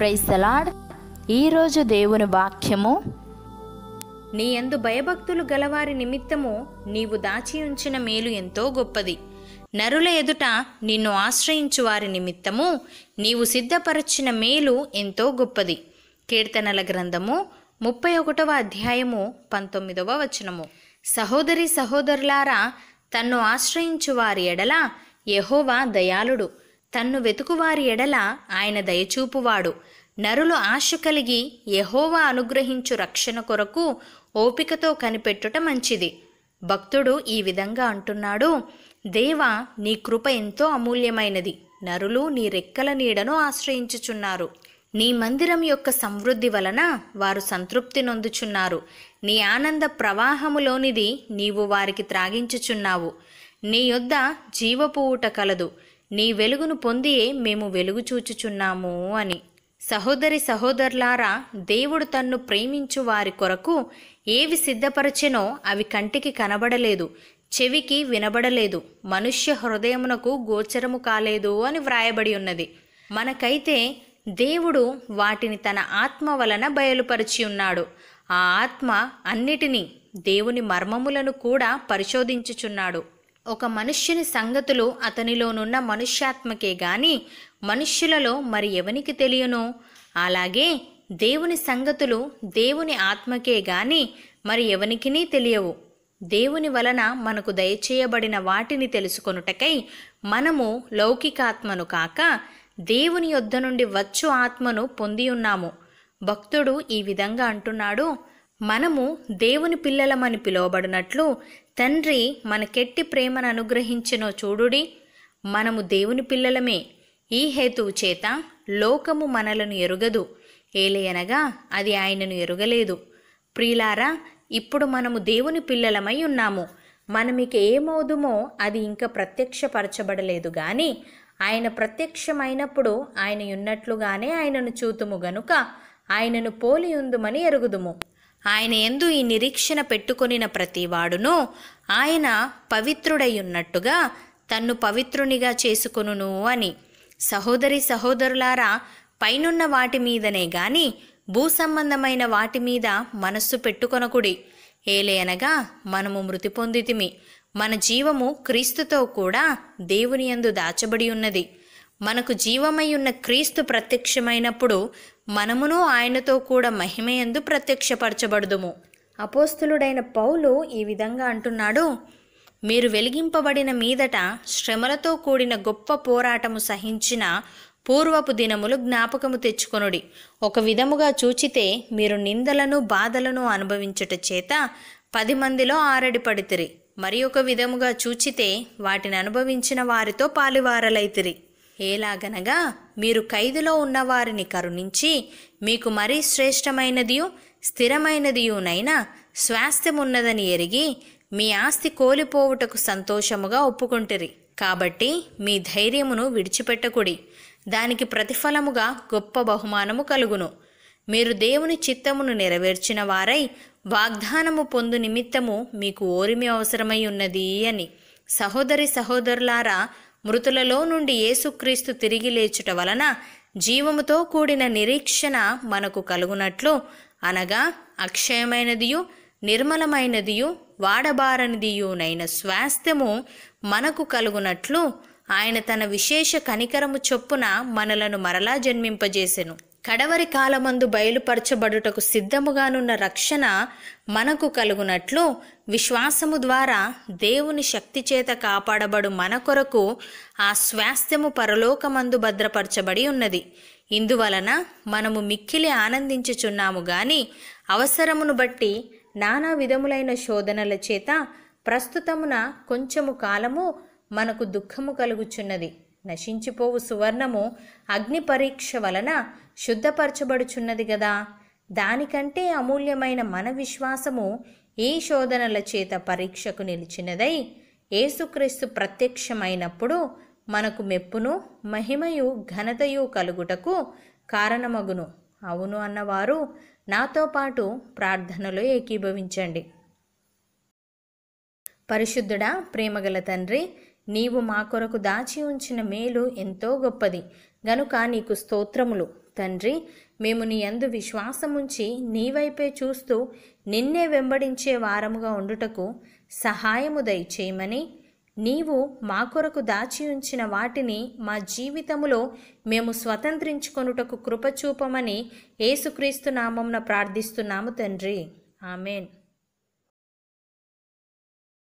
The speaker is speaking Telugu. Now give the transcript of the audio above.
ప్రైజ్ సలాడ్ ఈరోజు దేవుని వాక్యము నీ ఎందు భయభక్తులు గలవారి నిమిత్తము నీవు దాచి ఉంచిన మేలు ఎంతో గొప్పది నరుల ఎదుట నిన్ను ఆశ్రయించు వారి నిమిత్తము నీవు సిద్ధపరచిన మేలు ఎంతో గొప్పది కీర్తనల గ్రంథము ముప్పై ఒకటవ అధ్యాయము పంతొమ్మిదవ వచనము సహోదరి సహోదరులారా తన్ను ఆశ్రయించు వారి ఎడల యహోవా దయాళుడు తన్ను వెతుకువారి ఎడల ఆయన దయచూపువాడు నరులు ఆశ కలిగి యహోవా అనుగ్రహించు రక్షణ కొరకు ఓపికతో కనిపెట్టుట మంచిది భక్తుడు ఈ విధంగా అంటున్నాడు దేవ నీ కృప ఎంతో అమూల్యమైనది నరులు నీ రెక్కల నీడను ఆశ్రయించుచున్నారు నీ మందిరం యొక్క సమృద్ధి వలన వారు సంతృప్తి నొందుచున్నారు నీ ఆనంద ప్రవాహములోనిది నీవు వారికి త్రాగించుచున్నావు నీ యొద్ద జీవపువుట కలదు నీ వెలుగును పొందియే మేము వెలుగు చూచుచున్నాము అని సహోదరి సహోదరులారా దేవుడు తన్ను ప్రేమించు వారి కొరకు ఏవి సిద్ధపరచెనో అవి కంటికి కనబడలేదు చెవికి వినబడలేదు మనుష్య హృదయమునకు గోచరము కాలేదు అని వ్రాయబడి ఉన్నది మనకైతే దేవుడు వాటిని తన ఆత్మ వలన బయలుపరిచి ఉన్నాడు ఆ ఆత్మ అన్నిటినీ దేవుని మర్మములను కూడా పరిశోధించుచున్నాడు ఒక మనుష్యుని సంగతులు అతనిలోనున్న మనుష్యాత్మకే గాని మనుష్యులలో మరి ఎవనికి తెలియను అలాగే దేవుని సంగతులు దేవుని ఆత్మకే గాని మరి ఎవనికినీ తెలియవు దేవుని వలన మనకు దయచేయబడిన వాటిని తెలుసుకొనుటకై మనము లౌకికాత్మను కాక దేవుని యొద్ద నుండి వచ్చు ఆత్మను పొంది ఉన్నాము భక్తుడు ఈ విధంగా అంటున్నాడు మనము దేవుని పిల్లలమని పిలువబడినట్లు తండ్రి మనకెట్టి ప్రేమను అనుగ్రహించినో చూడుడి మనము దేవుని పిల్లలమే ఈ హేతువు చేత లోకము మనలను ఎరుగదు ఏలయనగా అది ఆయనను ఎరుగలేదు ప్రియులారా ఇప్పుడు మనము దేవుని పిల్లలమై ఉన్నాము మనమిక ఏమవుదుమో అది ఇంకా ప్రత్యక్షపరచబడలేదు కానీ ఆయన ప్రత్యక్షమైనప్పుడు ఆయన ఉన్నట్లుగానే ఆయనను చూతుము గనుక ఆయనను పోలియుందుమని ఎరుగుదుము ఆయన ఎందు ఈ నిరీక్షణ పెట్టుకొనిన ప్రతివాడును ఆయన పవిత్రుడయ్యున్నట్టుగా తన్ను పవిత్రునిగా చేసుకును అని సహోదరి సహోదరులారా పైనున్న వాటి మీదనే గాని భూ సంబంధమైన వాటి మీద మనస్సు పెట్టుకొనకుడి ఏలేనగా మనము మృతి పొందితిమి మన జీవము క్రీస్తుతో కూడా దేవుని యందు దాచబడి ఉన్నది మనకు జీవమై ఉన్న క్రీస్తు ప్రత్యక్షమైనప్పుడు మనమును ఆయనతో కూడా మహిమయందు ప్రత్యక్షపరచబడదుము అపోస్తులుడైన పౌలు ఈ విధంగా అంటున్నాడు మీరు వెలిగింపబడిన మీదట శ్రమలతో కూడిన గొప్ప పోరాటము సహించిన పూర్వపు దినములు జ్ఞాపకము తెచ్చుకొనుడి ఒక విధముగా చూచితే మీరు నిందలను బాధలను అనుభవించుట చేత పది మందిలో ఆరడి పడితిరి మరి ఒక విధముగా చూచితే వాటిని అనుభవించిన వారితో పాలివారలైతిరి ఏలాగనగా మీరు ఖైదులో ఉన్నవారిని కరుణించి మీకు మరీ శ్రేష్టమైనదియు స్థిరమైనదియునైనా స్వాస్థ్యమున్నదని ఎరిగి మీ ఆస్తి కోల్పోవుటకు సంతోషముగా ఒప్పుకుంటురి కాబట్టి మీ ధైర్యమును విడిచిపెట్టకుడి దానికి ప్రతిఫలముగా గొప్ప బహుమానము కలుగును మీరు దేవుని చిత్తమును నెరవేర్చిన వారై వాగ్దానము పొందు నిమిత్తము మీకు ఓరిమి అవసరమై ఉన్నది అని సహోదరి సహోదరులారా మృతులలో నుండి యేసుక్రీస్తు తిరిగి లేచుట వలన జీవముతో కూడిన నిరీక్షణ మనకు కలుగునట్లు అనగా అక్షయమైనదియు నిర్మలమైనదియు వాడబారనిదియునైన స్వాస్థ్యము మనకు కలుగునట్లు ఆయన తన విశేష కనికరము చొప్పున మనలను మరలా జన్మింపజేసెను కడవరి కాలమందు బయలుపరచబడుటకు సిద్ధముగానున్న రక్షణ మనకు కలుగునట్లు విశ్వాసము ద్వారా దేవుని శక్తి చేత కాపాడబడు మన కొరకు ఆ స్వాస్థ్యము పరలోకమందు భద్రపరచబడి ఉన్నది ఇందువలన మనము మిక్కిలి ఆనందించుచున్నాము గాని అవసరమును బట్టి నానా విధములైన శోధనల చేత ప్రస్తుతమున కొంచెము కాలము మనకు దుఃఖము కలుగుచున్నది నశించిపోవు సువర్ణము అగ్ని పరీక్ష వలన శుద్ధపరచబడుచున్నది గదా దానికంటే అమూల్యమైన మన విశ్వాసము ఈ శోధనల చేత పరీక్షకు నిలిచినదై ఏసుక్రీస్తు ప్రత్యక్షమైనప్పుడు మనకు మెప్పును మహిమయు ఘనతయు కలుగుటకు కారణమగును అవును అన్నవారు నాతో పాటు ప్రార్థనలో ఏకీభవించండి పరిశుద్ధుడా ప్రేమగల తండ్రి నీవు మా కొరకు దాచి ఉంచిన మేలు ఎంతో గొప్పది గనుక నీకు స్తోత్రములు తండ్రి మేము నీ అందు విశ్వాసముంచి నీవైపే చూస్తూ నిన్నే వెంబడించే వారముగా ఉండుటకు సహాయము దయచేయమని నీవు మా కొరకు దాచి ఉంచిన వాటిని మా జీవితములో మేము స్వతంత్రించుకొనుటకు కృపచూపమని ఏసుక్రీస్తు నామంన ప్రార్థిస్తున్నాము తండ్రి ఆమెన్